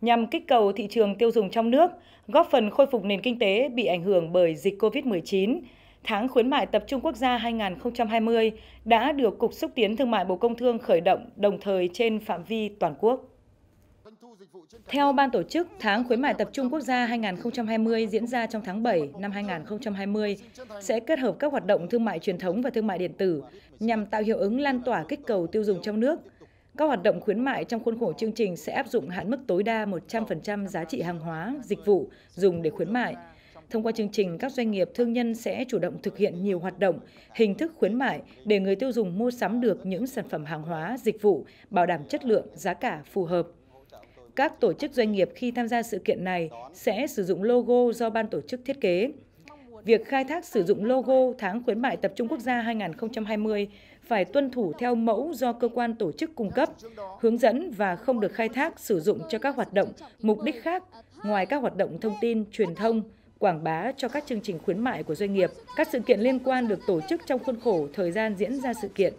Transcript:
nhằm kích cầu thị trường tiêu dùng trong nước, góp phần khôi phục nền kinh tế bị ảnh hưởng bởi dịch COVID-19. Tháng khuyến mại tập trung quốc gia 2020 đã được Cục Xúc tiến Thương mại Bộ Công Thương khởi động đồng thời trên phạm vi toàn quốc. Theo ban tổ chức, tháng khuyến mại tập trung quốc gia 2020 diễn ra trong tháng 7 năm 2020 sẽ kết hợp các hoạt động thương mại truyền thống và thương mại điện tử nhằm tạo hiệu ứng lan tỏa kích cầu tiêu dùng trong nước – các hoạt động khuyến mại trong khuôn khổ chương trình sẽ áp dụng hạn mức tối đa 100% giá trị hàng hóa, dịch vụ dùng để khuyến mại. Thông qua chương trình, các doanh nghiệp thương nhân sẽ chủ động thực hiện nhiều hoạt động, hình thức khuyến mại để người tiêu dùng mua sắm được những sản phẩm hàng hóa, dịch vụ, bảo đảm chất lượng, giá cả phù hợp. Các tổ chức doanh nghiệp khi tham gia sự kiện này sẽ sử dụng logo do ban tổ chức thiết kế, việc khai thác sử dụng logo tháng khuyến mại tập trung quốc gia 2020 phải tuân thủ theo mẫu do cơ quan tổ chức cung cấp, hướng dẫn và không được khai thác sử dụng cho các hoạt động, mục đích khác ngoài các hoạt động thông tin, truyền thông, quảng bá cho các chương trình khuyến mại của doanh nghiệp. Các sự kiện liên quan được tổ chức trong khuôn khổ thời gian diễn ra sự kiện.